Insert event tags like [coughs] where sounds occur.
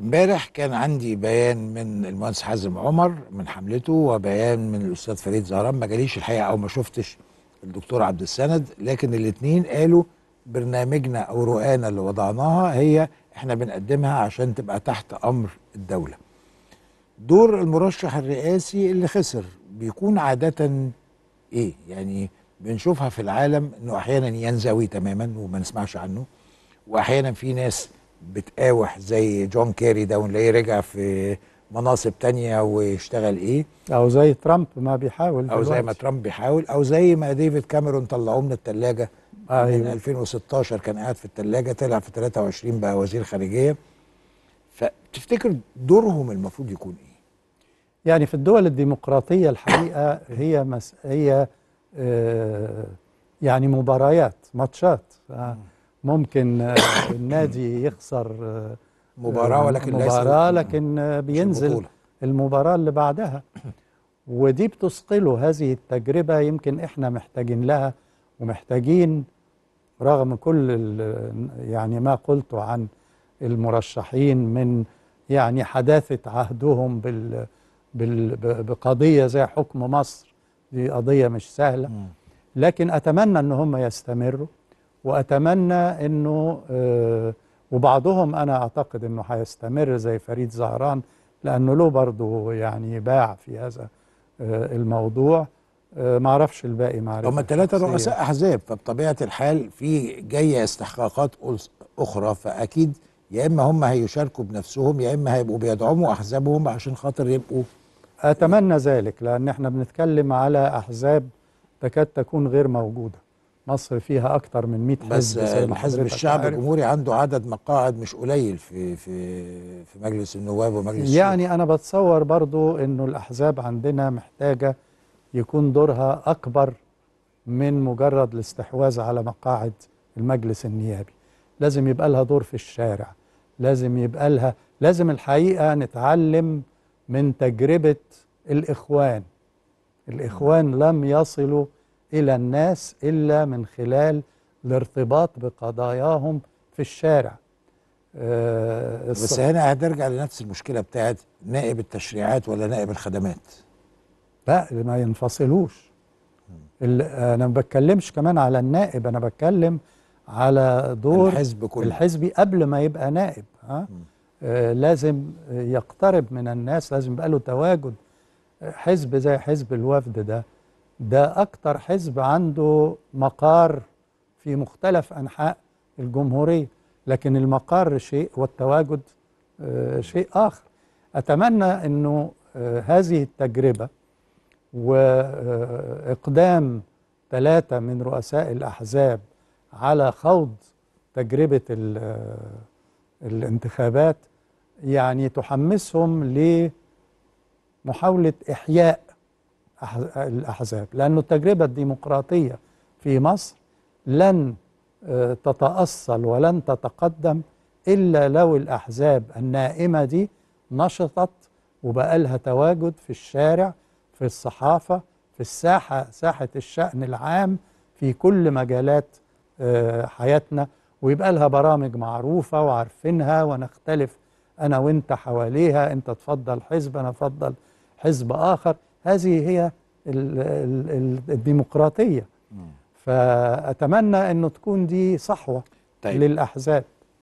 امبارح كان عندي بيان من المهندس حازم عمر من حملته وبيان من الاستاذ فريد زهران ما جاليش الحقيقه او ما شفتش الدكتور عبد السند لكن الاثنين قالوا برنامجنا او رؤانا اللي وضعناها هي احنا بنقدمها عشان تبقى تحت امر الدوله. دور المرشح الرئاسي اللي خسر بيكون عاده ايه؟ يعني بنشوفها في العالم انه احيانا ينزوي تماما وما نسمعش عنه واحيانا في ناس بتقاوح زي جون كيري ده ونلاقيه رجع في مناصب تانية ويشتغل ايه او زي ترامب ما بيحاول او زي ما ترامب بيحاول او زي ما ديفيد كاميرون طلعوه من الثلاجه أيوة. من 2016 كان قاعد في الثلاجه طلع في 23 بقى وزير خارجيه فتفتكر دورهم المفروض يكون ايه يعني في الدول الديمقراطيه الحقيقه هي مس... هي آه يعني مباريات ماتشات ممكن آه، [coughs] النادي يخسر آه، مباراة آه، ولكن مباراة لكن بينزل المباراة اللي بعدها ودي بتثقله هذه التجربة يمكن احنا محتاجين لها ومحتاجين رغم كل يعني ما قلته عن المرشحين من يعني حداثة عهدهم بال بال بقضية زي حكم مصر دي قضية مش سهلة لكن أتمنى أن هم يستمروا وأتمنى أنه آه، وبعضهم أنا أعتقد أنه هيستمر زي فريد زهران لأنه له برضه يعني باع في هذا آه، الموضوع آه، ما اعرفش الباقي معرفة هم الثلاثة رؤساء أحزاب فبطبيعة الحال في جاية استحقاقات أخرى فأكيد يا إما هم هيشاركوا بنفسهم يا إما هيبقوا بيدعموا أحزابهم عشان خاطر يبقوا أتمنى ذلك لأن احنا بنتكلم على أحزاب تكاد تكون غير موجودة مصر فيها اكتر من 100 حزب بس حزب الشعب الجمهوري عنده عدد مقاعد مش قليل في في في مجلس النواب ومجلس يعني الشعب. انا بتصور برضو انه الاحزاب عندنا محتاجه يكون دورها اكبر من مجرد الاستحواذ على مقاعد المجلس النيابي لازم يبقى لها دور في الشارع لازم يبقى لها لازم الحقيقه نتعلم من تجربه الاخوان الاخوان لم يصلوا إلى الناس إلا من خلال الارتباط بقضاياهم في الشارع آه بس هنا هترجع لنفس المشكلة بتاعت نائب التشريعات ولا نائب الخدمات لا ما ينفصلوش أنا ما بتكلمش كمان على النائب أنا بتكلم على دور الحزب كله الحزبي قبل ما يبقى نائب ها؟ آه لازم يقترب من الناس لازم يبقى له تواجد حزب زي حزب الوفد ده ده أكتر حزب عنده مقار في مختلف أنحاء الجمهورية لكن المقر شيء والتواجد آه، شيء آخر أتمنى أنه آه، هذه التجربة وإقدام ثلاثة من رؤساء الأحزاب على خوض تجربة آه، الانتخابات يعني تحمسهم لمحاولة إحياء الأحزاب لأن التجربة الديمقراطية في مصر لن آه، تتأصل ولن تتقدم إلا لو الأحزاب النائمة دي نشطت وبقى لها تواجد في الشارع في الصحافة في الساحة ساحة الشأن العام في كل مجالات آه، حياتنا ويبقى لها برامج معروفة وعارفينها ونختلف أنا وأنت حواليها أنت تفضل حزب أنا أفضل حزب آخر هذه هي الديمقراطية فأتمنى أنه تكون دي صحوة طيب. للأحزاب